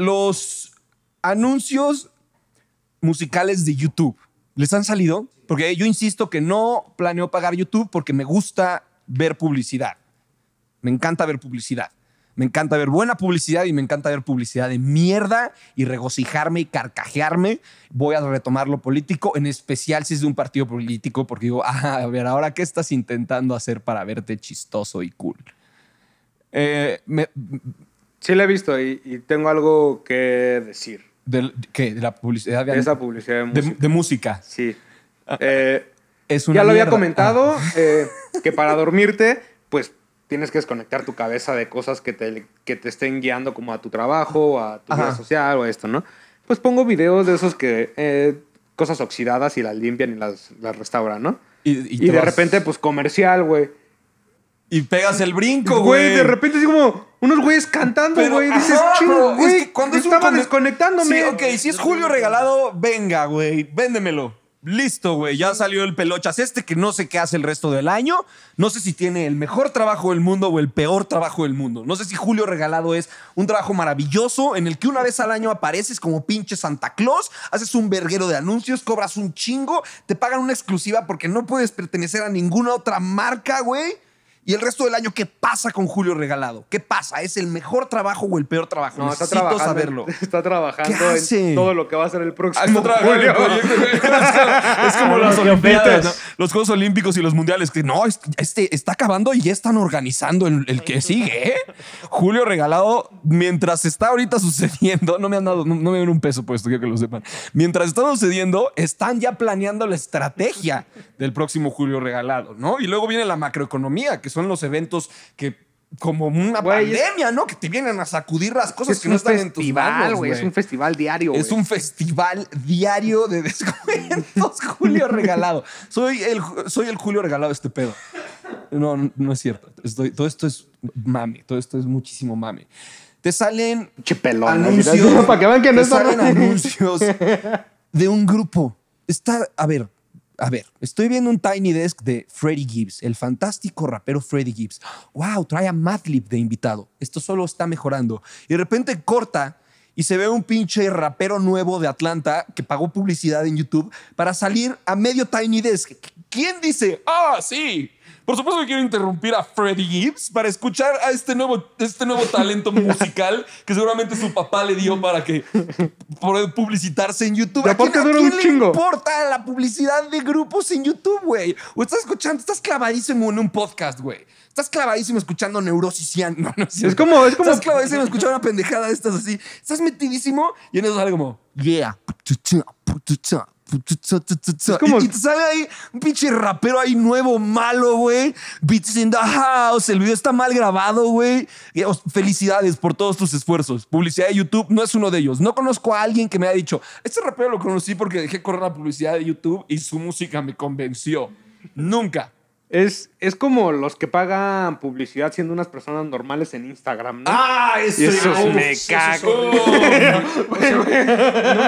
los anuncios musicales de YouTube. ¿Les han salido? Porque yo insisto que no planeo pagar YouTube porque me gusta ver publicidad. Me encanta ver publicidad. Me encanta ver buena publicidad y me encanta ver publicidad de mierda y regocijarme y carcajearme. Voy a retomar lo político, en especial si es de un partido político, porque digo, ah, a ver, ahora qué estás intentando hacer para verte chistoso y cool. Eh, me, Sí la he visto y, tengo algo que decir. ¿De, ¿Qué? la publicidad? De, Esa publicidad de música. Sí. Ah, eh, ya lo había comentado, ah. eh, que para dormirte, pues tienes que desconectar tu cabeza de cosas que te, estén guiando como a tu trabajo, a tu vida social o esto, ¿no? Pues pongo videos de esos que... Eh, cosas oxidadas y las limpian y las, restauran, ¿no? Y, de repente, pues comercial, güey. Y pegas el brinco, güey. Güey, de repente es como unos güeyes cantando, güey. Dices, chido, que estaba desconectándome. Sí, ok, si es Julio regalado, venga, güey, véndemelo. Listo, güey, ya salió el pelochas este que no sé qué hace el resto del año. No sé si tiene el mejor trabajo del mundo o el peor trabajo del mundo. No sé si Julio Regalado es un trabajo maravilloso en el que una vez al año apareces como pinche Santa Claus, haces un verguero de anuncios, cobras un chingo, te pagan una exclusiva porque no puedes pertenecer a ninguna otra marca, güey. Y el resto del año, ¿qué pasa con Julio Regalado? ¿Qué pasa? ¿Es el mejor trabajo o el peor trabajo? No, Necesito está trabajando, saberlo. Está trabajando en todo lo que va a ser el próximo ah, julio. es como las olimpiadas, los Juegos Olímpicos y los Mundiales. Que no, este está acabando y ya están organizando el, que sigue. ¿eh? Julio Regalado, mientras está ahorita sucediendo, no me han dado, no, me viene un peso puesto, quiero que lo sepan. Mientras está sucediendo, están ya planeando la estrategia del próximo Julio Regalado, ¿no? Y luego viene la macroeconomía, que son los eventos que como una pandemia, ¿no? Que te vienen a sacudir las cosas que no están en tus manos, güey. Es un festival diario, Es un festival diario de descuentos, Julio Regalado. Soy el, soy el Julio Regalado este pedo. No, no es cierto. todo esto es mami, Todo esto es muchísimo mami. Te salen anuncios. Para que vean que te salen anuncios de un grupo. Está, a ver, a ver, estoy viendo un Tiny Desk de Freddie Gibbs, el fantástico rapero Freddie Gibbs. ¡Wow! Trae a Madlib de invitado. Esto solo está mejorando. Y de repente corta y se ve un pinche rapero nuevo de Atlanta que pagó publicidad en YouTube para salir a medio Tiny Desk. ¿Quién dice? ¡Ah, sí! Por supuesto que quiero interrumpir a Freddy Gibbs para escuchar a este nuevo, este nuevo talento musical que seguramente su papá le dio para que publicitarse en YouTube. ¿A quién, le importa la publicidad de grupos en YouTube, güey? O estás escuchando, estás clavadísimo en un podcast, güey. Estás clavadísimo escuchando Neurosis es, como, es como. Estás clavadísimo escuchando una pendejada de estas así. Estás metidísimo y en eso sale como. Yeah como... Y, te sale ahí un pinche rapero ahí nuevo, malo, güey. Beats in the house. El video está mal grabado, güey. Felicidades por todos tus esfuerzos. Publicidad de YouTube no es uno de ellos. No conozco a alguien que me haya dicho, este rapero lo conocí porque dejé correr la publicidad de YouTube y su música me convenció. Nunca. Es, es como los que pagan publicidad siendo unas personas normales en Instagram, ¡Ah! Eso, me cago.